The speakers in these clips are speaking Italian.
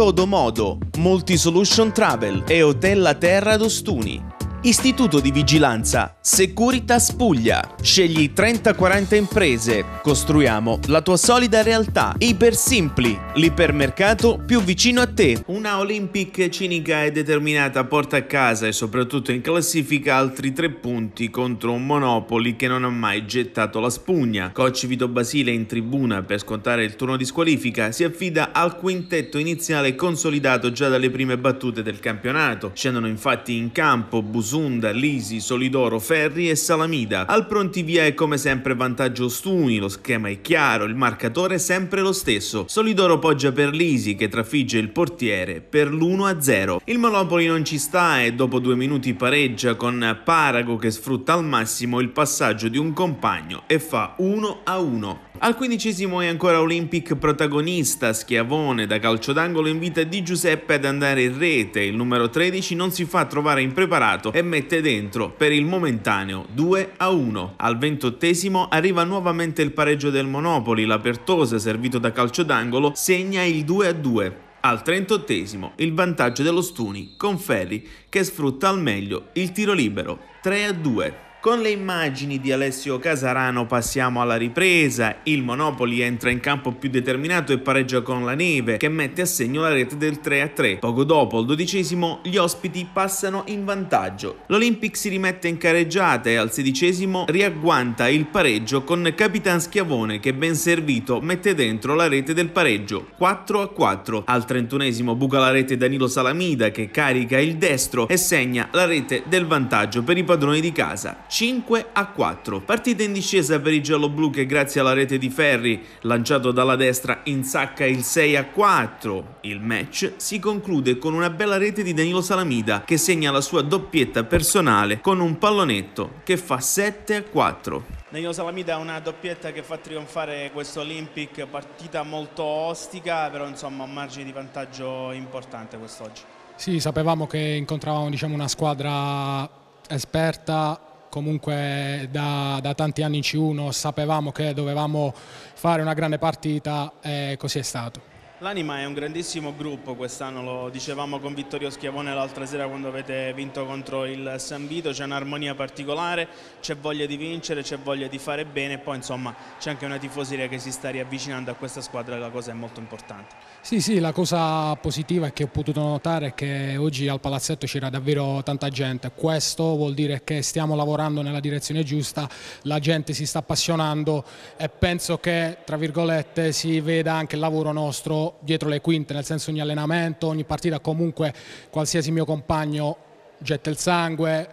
Todo Modo, Multisolution Travel e Hotel La Terra d'Ostuni. Istituto di Vigilanza Securitas Puglia. Scegli 30-40 imprese. Costruiamo la tua solida realtà. Ipersimpli, l'ipermercato più vicino a te. Una Olympic cinica e determinata porta a casa e soprattutto in classifica altri tre punti contro un Monopoli che non ha mai gettato la spugna. Coach Vito Basile in tribuna per scontare il turno di squalifica si affida al quintetto iniziale consolidato già dalle prime battute del campionato. Scendono infatti in campo Bus Zunda, Lisi, Solidoro, Ferri e Salamida. Al pronti via è come sempre vantaggio Ostuni, lo schema è chiaro, il marcatore è sempre lo stesso. Solidoro poggia per Lisi che trafigge il portiere per l'1-0. Il Monopoli non ci sta e dopo due minuti pareggia con Parago che sfrutta al massimo il passaggio di un compagno e fa 1-1. Al quindicesimo è ancora Olympic protagonista, schiavone da calcio d'angolo invita Di Giuseppe ad andare in rete, il numero 13 non si fa trovare impreparato e mette dentro per il momentaneo 2 a 1. Al ventottesimo arriva nuovamente il pareggio del Monopoli, l'apertosa servito da calcio d'angolo segna il 2 a 2. Al 38 il vantaggio dello Stuni con Ferri che sfrutta al meglio il tiro libero 3 a 2. Con le immagini di Alessio Casarano passiamo alla ripresa, il Monopoli entra in campo più determinato e pareggia con la neve che mette a segno la rete del 3-3. Poco dopo, al dodicesimo, gli ospiti passano in vantaggio. L'Olympic si rimette in careggiata e al sedicesimo riagguanta il pareggio con Capitan Schiavone che ben servito mette dentro la rete del pareggio 4-4. Al trentunesimo buca la rete Danilo Salamida che carica il destro e segna la rete del vantaggio per i padroni di casa. 5 a 4. Partita in discesa per i gialloblu che grazie alla rete di Ferri, lanciato dalla destra, insacca il 6 a 4. Il match si conclude con una bella rete di Danilo Salamida che segna la sua doppietta personale con un pallonetto che fa 7 a 4. Danilo Salamida ha una doppietta che fa trionfare questo Olympic, partita molto ostica, però insomma un margine di vantaggio importante quest'oggi. Sì, sapevamo che incontravamo diciamo, una squadra esperta comunque da, da, tanti anni in C1 sapevamo che dovevamo fare una grande partita e così è stato. L'Anima è un grandissimo gruppo, quest'anno lo dicevamo con Vittorio Schiavone l'altra sera quando avete vinto contro il San Vito, c'è un'armonia particolare, c'è voglia di vincere, c'è voglia di fare bene e poi insomma c'è anche una tifoseria che si sta riavvicinando a questa squadra e la cosa è molto importante. Sì sì, la cosa positiva che ho potuto notare è che oggi al palazzetto c'era davvero tanta gente, questo vuol dire che stiamo lavorando nella direzione giusta, la gente si sta appassionando e penso che tra virgolette si veda anche il lavoro nostro dietro le quinte, nel senso ogni allenamento, ogni partita, comunque qualsiasi mio compagno getta il sangue,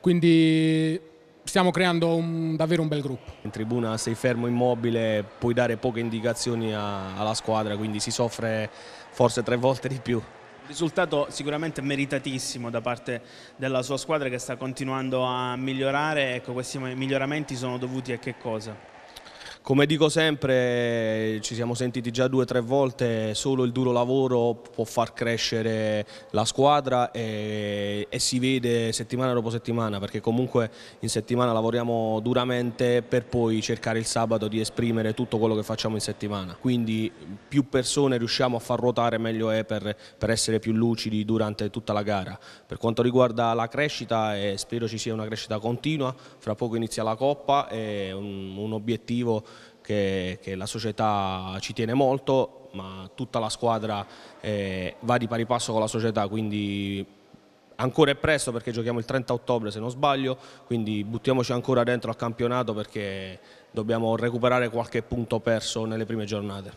quindi stiamo creando un, davvero un bel gruppo. In tribuna sei fermo immobile, puoi dare poche indicazioni a, alla squadra, quindi si soffre forse tre volte di più. Risultato sicuramente meritatissimo da parte della sua squadra che sta continuando a migliorare, ecco questi miglioramenti sono dovuti a che cosa? Come dico sempre, ci siamo sentiti già due o tre volte, solo il duro lavoro può far crescere la squadra e, e, si vede settimana dopo settimana, perché comunque in settimana lavoriamo duramente per poi cercare il sabato di esprimere tutto quello che facciamo in settimana. Quindi più persone riusciamo a far ruotare meglio è per, per essere più lucidi durante tutta la gara. Per quanto riguarda la crescita, eh, spero ci sia una crescita continua, fra poco inizia la Coppa, è un, un obiettivo che, che la società ci tiene molto, ma tutta la squadra eh, va di pari passo con la società, quindi ancora è presto perché giochiamo il 30 ottobre se non sbaglio, quindi buttiamoci ancora dentro al campionato perché dobbiamo recuperare qualche punto perso nelle prime giornate.